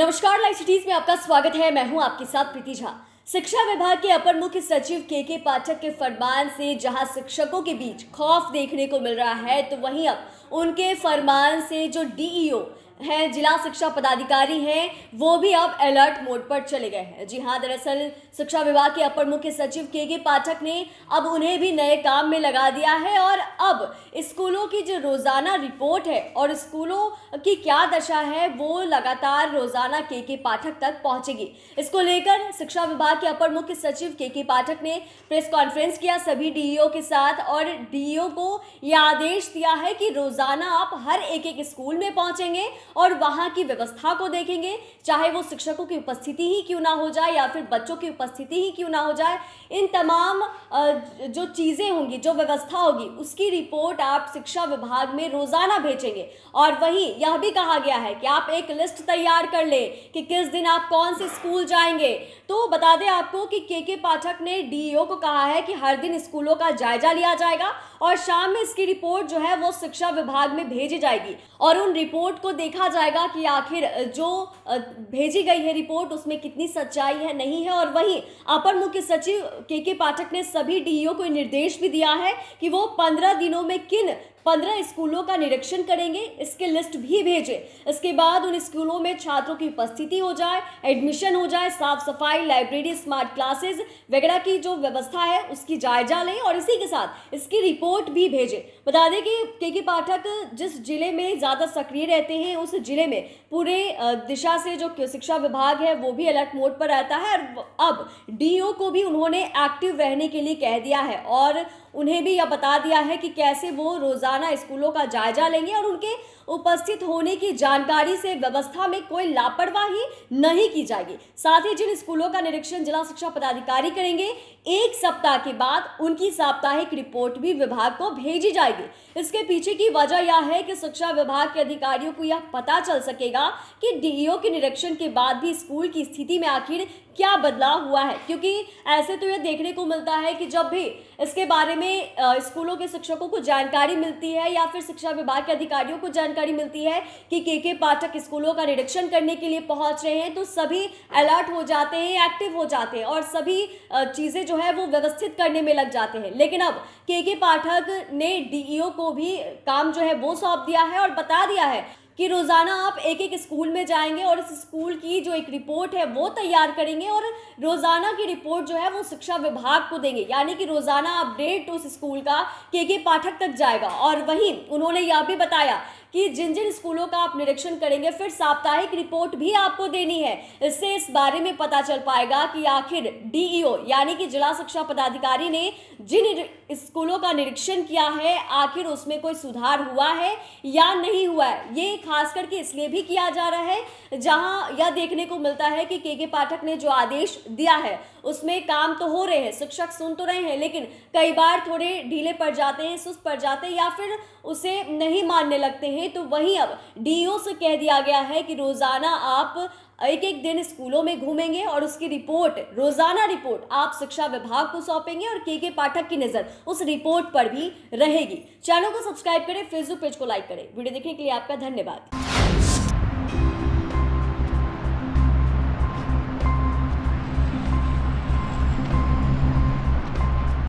नमस्कार live cities में आपका स्वागत है मैं हूं आपके साथ प्रीति झा शिक्षा विभाग के अपर मुख्य सचिव के के पाठक के फरमान से जहां शिक्षकों के बीच खौफ देखने को मिल रहा है तो वहीं अब उनके फरमान से जो डीईओ हैं जिला शिक्षा पदाधिकारी हैं वो भी अब अलर्ट मोड पर चले गए हैं जी हाँ दरअसल शिक्षा विभाग के अपर मुख्य सचिव के के पाठक ने अब उन्हें भी नए काम में लगा दिया है और अब स्कूलों की जो रोज़ाना रिपोर्ट है और स्कूलों की क्या दशा है वो लगातार रोज़ाना के के पाठक तक पहुँचेगी इसको लेकर शिक्षा विभाग के अपर मुख्य सचिव के के पाठक ने प्रेस कॉन्फ्रेंस किया सभी डी e के साथ और डी e को यह आदेश दिया है कि रोज़ाना आप हर एक एक स्कूल में पहुँचेंगे और वहाँ की व्यवस्था को देखेंगे चाहे वो शिक्षकों की उपस्थिति ही क्यों ना हो जाए या फिर बच्चों की उपस्थिति ही क्यों ना हो जाए इन तमाम जो चीज़ें होंगी जो व्यवस्था होगी उसकी रिपोर्ट आप शिक्षा विभाग में रोज़ाना भेजेंगे और वहीं यह भी कहा गया है कि आप एक लिस्ट तैयार कर लें कि किस दिन आप कौन से स्कूल जाएंगे तो बता दें आपको कि के के पाठक ने डीईओ को कहा है कि हर दिन स्कूलों का जायजा लिया जाएगा और शाम में इसकी रिपोर्ट जो है वो शिक्षा विभाग में भेजी जाएगी और उन रिपोर्ट को देखा देखा जाएगा कि आखिर जो भेजी गई है रिपोर्ट उसमें कितनी सच्चाई है नहीं है और वहीं अपर मुख्य सचिव के के पाठक ने सभी डीईओ को निर्देश भी दिया है कि वो पंद्रह दिनों में किन पंद्रह स्कूलों का निरीक्षण करेंगे इसके लिस्ट भी भेजें इसके बाद उन स्कूलों में छात्रों की उपस्थिति हो जाए एडमिशन हो जाए साफ सफाई लाइब्रेरी स्मार्ट क्लासेस वगैरह की जो व्यवस्था है उसकी जायजा लें और इसी के साथ इसकी रिपोर्ट भी भेजें बता दें कि के के पाठक जिस जिले में ज़्यादा सक्रिय रहते हैं उस जिले में पूरे दिशा से जो शिक्षा विभाग है वो भी अलर्ट मोड पर रहता है और अब डी को भी उन्होंने एक्टिव रहने के लिए कह दिया है और उन्हें भी यह बता दिया है कि कैसे वो रोज़ा रोजाना स्कूलों का जायजा लेंगे और उनके उपस्थित होने की जानकारी से व्यवस्था में कोई लापरवाही नहीं की जाएगी साथ ही जिन स्कूलों का निरीक्षण जिला शिक्षा पदाधिकारी करेंगे एक सप्ताह के बाद उनकी साप्ताहिक रिपोर्ट भी विभाग को भेजी जाएगी इसके पीछे की वजह यह है कि शिक्षा विभाग के अधिकारियों को यह पता चल सकेगा कि डीईओ के निरीक्षण के बाद भी स्कूल की स्थिति में आखिर क्या बदलाव हुआ है क्योंकि ऐसे तो यह देखने को मिलता है कि जब भी इसके बारे में स्कूलों के शिक्षकों को जानकारी मिलती मिलती है या फिर शिक्षा विभाग के अधिकारियों को जानकारी मिलती है कि के के पाठक स्कूलों का निरीक्षण करने के लिए पहुंच रहे हैं तो सभी अलर्ट हो जाते हैं एक्टिव हो जाते हैं और सभी चीज़ें जो है वो व्यवस्थित करने में लग जाते हैं लेकिन अब के के पाठक ने डीईओ e को भी काम जो है वो सौंप दिया है और बता दिया है कि रोज़ाना आप एक एक स्कूल में जाएंगे और इस स्कूल की जो एक रिपोर्ट है वो तैयार करेंगे और रोज़ाना की रिपोर्ट जो है वो शिक्षा विभाग को देंगे यानी कि रोज़ाना अपडेट उस स्कूल का के के पाठक तक जाएगा और वहीं उन्होंने यह भी बताया कि जिन जिन स्कूलों का आप निरीक्षण करेंगे फिर साप्ताहिक रिपोर्ट भी आपको देनी है इससे इस बारे में पता चल पाएगा कि आखिर डीईओ e यानी कि जिला शिक्षा पदाधिकारी ने जिन स्कूलों का निरीक्षण किया है आखिर उसमें कोई सुधार हुआ है या नहीं हुआ है ये खास करके इसलिए भी किया जा रहा है जहां यह देखने को मिलता है कि के के पाठक ने जो आदेश दिया है उसमें काम तो हो रहे हैं शिक्षक सुन तो रहे हैं लेकिन कई बार थोड़े ढीले पड़ जाते हैं सुस्त पड़ जाते हैं या फिर उसे नहीं मानने लगते हैं हैं तो वहीं अब डीओ से कह दिया गया है कि रोज़ाना आप एक एक दिन स्कूलों में घूमेंगे और उसकी रिपोर्ट रोजाना रिपोर्ट आप शिक्षा विभाग को सौंपेंगे और के के पाठक की नजर उस रिपोर्ट पर भी रहेगी चैनल को सब्सक्राइब करें फेसबुक पेज को लाइक करें वीडियो देखने के लिए आपका धन्यवाद